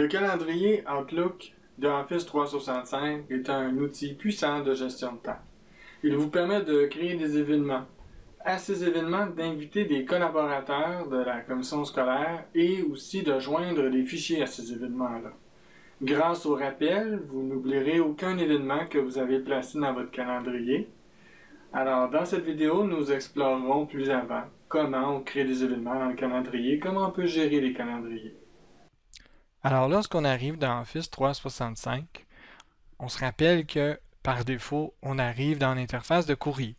Le calendrier Outlook de Office 365 est un outil puissant de gestion de temps. Il vous permet de créer des événements. À ces événements, d'inviter des collaborateurs de la commission scolaire et aussi de joindre des fichiers à ces événements-là. Grâce au rappel, vous n'oublierez aucun événement que vous avez placé dans votre calendrier. Alors, dans cette vidéo, nous explorerons plus avant comment on crée des événements dans le calendrier, comment on peut gérer les calendriers. Alors lorsqu'on arrive dans Office 365, on se rappelle que par défaut, on arrive dans l'interface de courrier.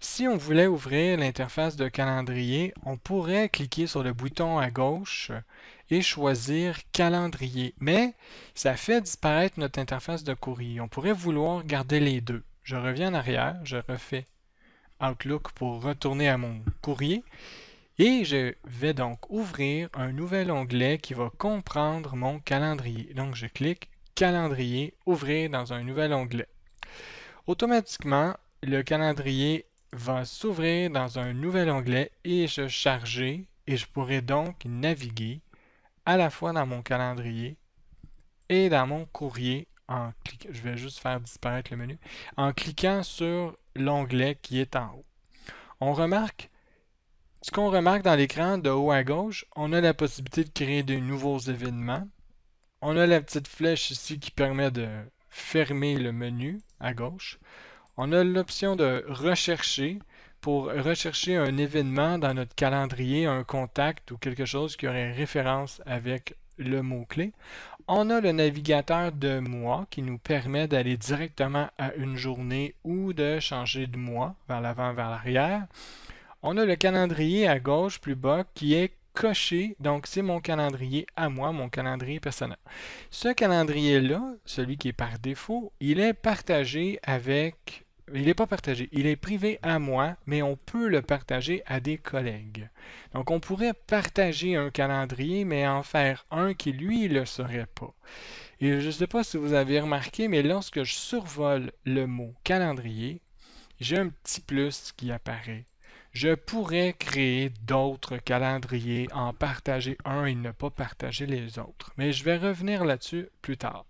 Si on voulait ouvrir l'interface de calendrier, on pourrait cliquer sur le bouton à gauche et choisir calendrier. Mais ça fait disparaître notre interface de courrier. On pourrait vouloir garder les deux. Je reviens en arrière, je refais Outlook pour retourner à mon courrier et je vais donc ouvrir un nouvel onglet qui va comprendre mon calendrier. Donc je clique Calendrier, ouvrir dans un nouvel onglet. Automatiquement, le calendrier va s'ouvrir dans un nouvel onglet et se charger et je pourrai donc naviguer à la fois dans mon calendrier et dans mon courrier je vais juste faire disparaître le menu, en cliquant sur l'onglet qui est en haut. On remarque ce qu'on remarque dans l'écran de haut à gauche, on a la possibilité de créer de nouveaux événements. On a la petite flèche ici qui permet de fermer le menu à gauche. On a l'option de rechercher pour rechercher un événement dans notre calendrier, un contact ou quelque chose qui aurait référence avec le mot-clé. On a le navigateur de mois qui nous permet d'aller directement à une journée ou de changer de mois vers l'avant, vers l'arrière. On a le calendrier à gauche plus bas qui est coché. Donc, c'est mon calendrier à moi, mon calendrier personnel. Ce calendrier-là, celui qui est par défaut, il est partagé avec... Il n'est pas partagé, il est privé à moi, mais on peut le partager à des collègues. Donc, on pourrait partager un calendrier, mais en faire un qui, lui, ne le serait pas. Et je ne sais pas si vous avez remarqué, mais lorsque je survole le mot calendrier, j'ai un petit plus qui apparaît. Je pourrais créer d'autres calendriers, en partager un et ne pas partager les autres. Mais je vais revenir là-dessus plus tard.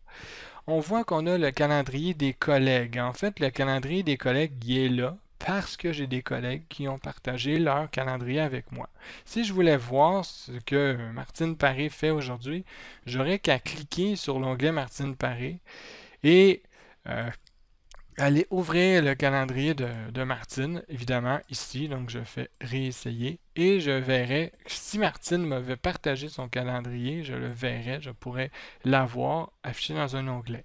On voit qu'on a le calendrier des collègues. En fait, le calendrier des collègues est là parce que j'ai des collègues qui ont partagé leur calendrier avec moi. Si je voulais voir ce que Martine Paré fait aujourd'hui, j'aurais qu'à cliquer sur l'onglet Martine Paré et euh, aller ouvrir le calendrier de, Martine, évidemment, ici. Donc, je fais réessayer et je verrai si Martine m'avait partagé son calendrier, je le verrai, je pourrais l'avoir affiché dans un onglet.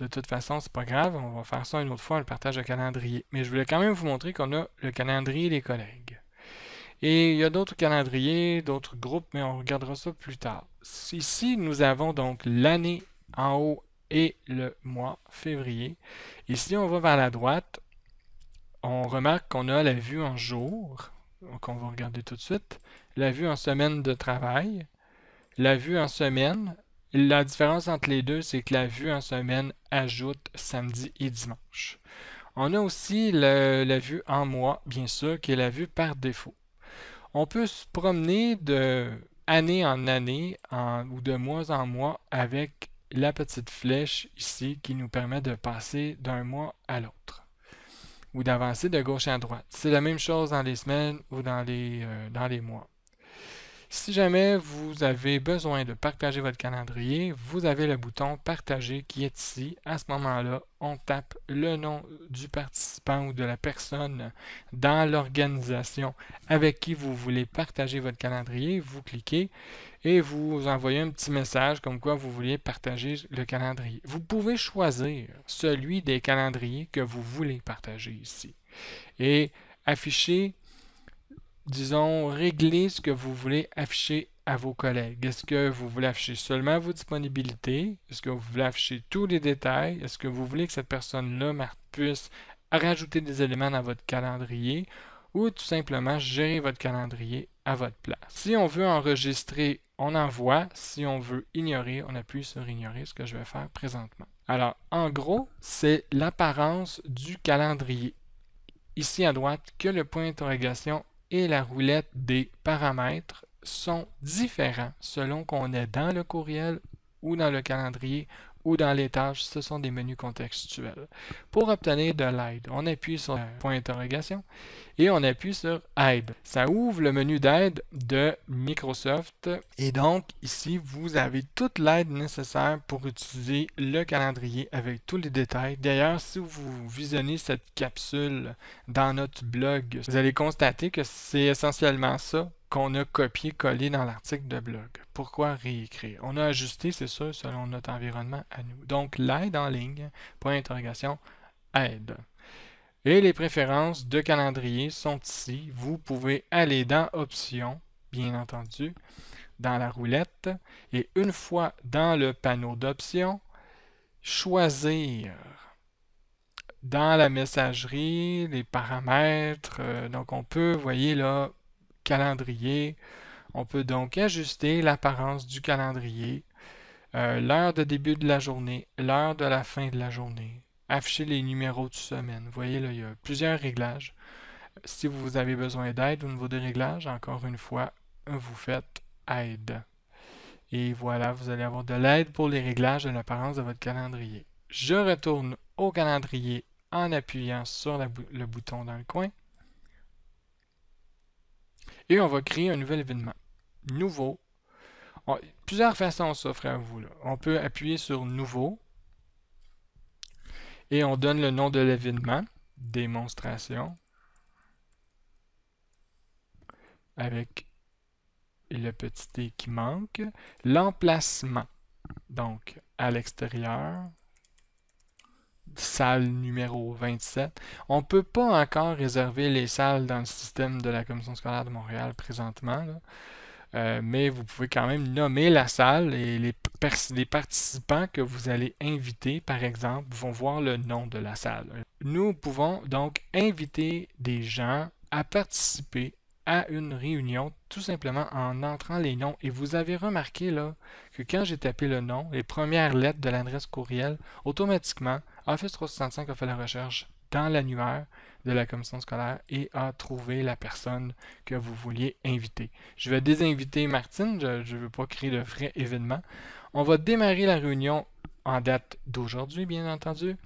de toute façon, c'est pas grave, on va faire ça une autre fois, le partage de calendrier. Mais je voulais quand même vous montrer qu'on a le calendrier des collègues. Et il y a d'autres calendriers, d'autres groupes, mais on regardera ça plus tard. Ici, nous avons donc l'année en haut et le mois février. Ici, on va vers la droite, on remarque qu'on a la vue en jour, qu'on va regarder tout de suite, la vue en semaine de travail, la vue en semaine. La différence entre les deux, c'est que la vue en semaine ajoute samedi et dimanche. On a aussi la vue en mois, bien sûr, qui est la vue par défaut. On peut se promener de année en année ou de mois en mois avec la petite flèche ici qui nous permet de passer d'un mois à l'autre ou d'avancer de gauche à droite. C'est la même chose dans les semaines ou dans les, euh, dans les mois. Si jamais vous avez besoin de partager votre calendrier, vous avez le bouton Partager qui est ici. À ce moment-là, on tape le nom du participant ou de la personne dans l'organisation avec qui vous voulez partager votre calendrier. Vous cliquez et vous envoyez un petit message comme quoi vous voulez partager le calendrier. Vous pouvez choisir celui des calendriers que vous voulez partager ici et afficher disons, régler ce que vous voulez afficher à vos collègues. Est-ce que vous voulez afficher seulement vos disponibilités? Est-ce que vous voulez afficher tous les détails? Est-ce que vous voulez que cette personne-là puisse rajouter des éléments dans votre calendrier ou tout simplement gérer votre calendrier à votre place? Si on veut enregistrer, on envoie. Si on veut ignorer, on appuie sur ignorer, ce que je vais faire présentement. Alors, en gros, c'est l'apparence du calendrier. Ici à droite, que le point d'interrogation et la roulette des paramètres sont différents selon qu'on est dans le courriel ou dans le calendrier ou dans les tâches, ce sont des menus contextuels. Pour obtenir de l'aide, on appuie sur point d'interrogation et on appuie sur aide. Ça ouvre le menu d'aide de Microsoft et donc ici vous avez toute l'aide nécessaire pour utiliser le calendrier avec tous les détails. D'ailleurs, si vous visionnez cette capsule dans notre blog, vous allez constater que c'est essentiellement ça qu'on a copié-collé dans l'article de blog. Pourquoi réécrire? On a ajusté, c'est sûr, selon notre environnement à nous. Donc, l'aide en ligne, point d'interrogation, aide. Et les préférences de calendrier sont ici. Vous pouvez aller dans Options, bien entendu, dans la roulette. Et une fois dans le panneau d'options, choisir dans la messagerie, les paramètres. Euh, donc, on peut, voyez là, calendrier. On peut donc ajuster l'apparence du calendrier, euh, l'heure de début de la journée, l'heure de la fin de la journée, afficher les numéros de semaine. Vous voyez, là, il y a plusieurs réglages. Si vous avez besoin d'aide au niveau des réglages, encore une fois, vous faites aide. Et voilà, vous allez avoir de l'aide pour les réglages de l'apparence de votre calendrier. Je retourne au calendrier en appuyant sur le bouton dans le coin. Et on va créer un nouvel événement. Nouveau. plusieurs façons s'offrent à vous. On peut appuyer sur Nouveau. Et on donne le nom de l'événement. Démonstration. Avec le petit t qui manque. L'emplacement. Donc, à l'extérieur salle numéro 27. On ne peut pas encore réserver les salles dans le système de la Commission scolaire de Montréal présentement, euh, mais vous pouvez quand même nommer la salle et les, les, participants que vous allez inviter, par exemple, vont voir le nom de la salle. Nous pouvons donc inviter des gens à participer à une réunion tout simplement en entrant les noms. Et vous avez remarqué là que quand j'ai tapé le nom, les premières lettres de l'adresse courriel, automatiquement, Office 365 a fait la recherche dans l'annuaire de la commission scolaire et a trouvé la personne que vous vouliez inviter. Je vais désinviter Martine, je ne veux pas créer de vrai événement. On va démarrer la réunion en date d'aujourd'hui, bien entendu.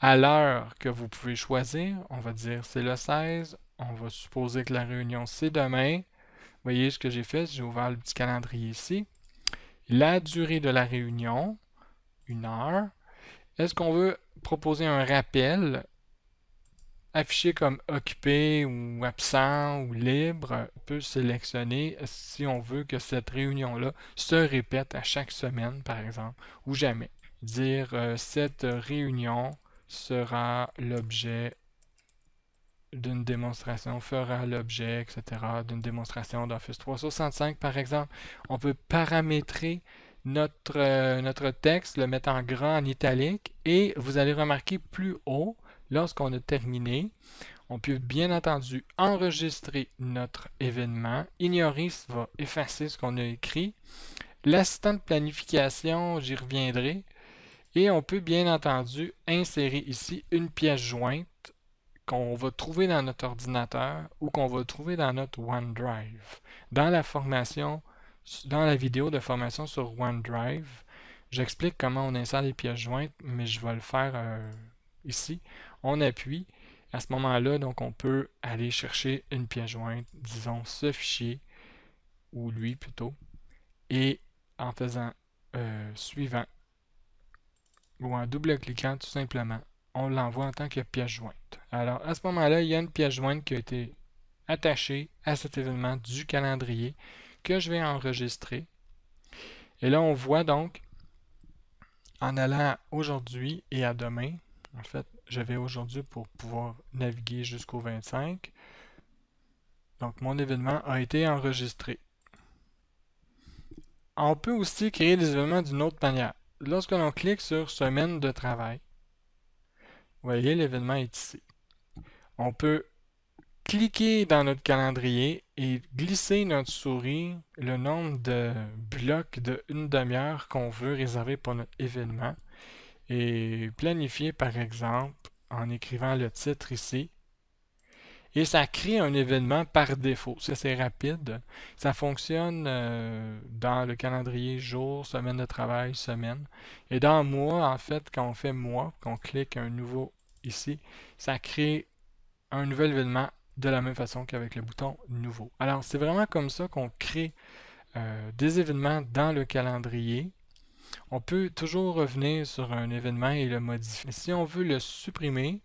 À l'heure que vous pouvez choisir, on va dire c'est le 16, on va supposer que la réunion c'est demain. Vous voyez ce que j'ai fait, j'ai ouvert le petit calendrier ici. La durée de la réunion, une heure. Est-ce qu'on veut proposer un rappel affiché comme occupé ou absent ou libre, on peut sélectionner si on veut que cette réunion-là se répète à chaque semaine, par exemple, ou jamais. Dire euh, cette réunion sera l'objet d'une démonstration, fera l'objet, etc., d'une démonstration d'Office 365, par exemple. On peut paramétrer notre, euh, notre texte, le mettre en grand, en italique, et vous allez remarquer plus haut, lorsqu'on a terminé, on peut bien entendu enregistrer notre événement. Ignoris va effacer ce qu'on a écrit. L'assistant de planification, j'y reviendrai. Et on peut bien entendu insérer ici une pièce jointe qu'on va trouver dans notre ordinateur ou qu'on va trouver dans notre OneDrive. Dans la formation dans la vidéo de formation sur OneDrive, j'explique comment on insère les pièces jointes, mais je vais le faire euh, ici. On appuie. À ce moment-là, donc on peut aller chercher une pièce jointe, disons ce fichier, ou lui plutôt, et en faisant euh, suivant, ou en double-cliquant tout simplement, on l'envoie en tant que pièce jointe. Alors à ce moment-là, il y a une pièce jointe qui a été attachée à cet événement du calendrier je vais enregistrer. Et là, on voit donc, en allant aujourd'hui et à demain, en fait, je vais aujourd'hui pour pouvoir naviguer jusqu'au 25. Donc, mon événement a été enregistré. On peut aussi créer des événements d'une autre manière. Lorsque l'on clique sur Semaine de travail, vous voyez, l'événement est ici. On peut Cliquez dans notre calendrier et glissez notre souris le nombre de blocs de une demi-heure qu'on veut réserver pour notre événement et planifiez par exemple en écrivant le titre ici. Et ça crée un événement par défaut. Ça, c'est rapide. Ça fonctionne euh, dans le calendrier jour, semaine de travail, semaine. Et dans mois, en fait, quand on fait mois, qu'on clique un nouveau ici, ça crée un nouvel événement de la même façon qu'avec le bouton nouveau. Alors, c'est vraiment comme ça qu'on crée euh, des événements dans le calendrier. On peut toujours revenir sur un événement et le modifier. Si on veut le supprimer,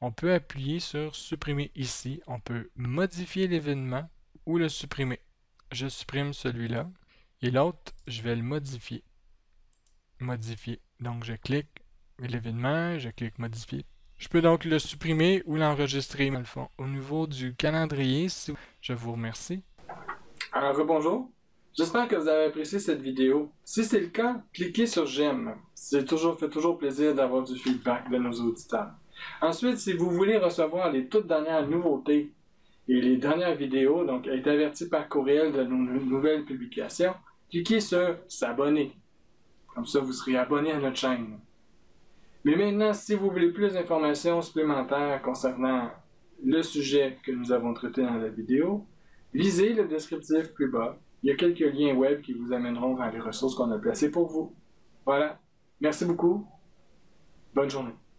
on peut appuyer sur supprimer ici. On peut modifier l'événement ou le supprimer. Je supprime celui-là et l'autre, je vais le modifier. Modifier. Donc, je clique l'événement, je clique modifier, je peux donc le supprimer ou l'enregistrer, Au niveau du calendrier, je vous remercie. Alors, rebonjour. J'espère que vous avez apprécié cette vidéo. Si c'est le cas, cliquez sur j'aime. C'est toujours fait toujours plaisir d'avoir du feedback de nos auditeurs. Ensuite, si vous voulez recevoir les toutes dernières nouveautés et les dernières vidéos, donc être averti par courriel de nos nouvelles publications, cliquez sur s'abonner. Comme ça, vous serez abonné à notre chaîne. Mais maintenant, si vous voulez plus d'informations supplémentaires concernant le sujet que nous avons traité dans la vidéo, lisez le descriptif plus bas. Il y a quelques liens web qui vous amèneront vers les ressources qu'on a placées pour vous. Voilà. Merci beaucoup. Bonne journée.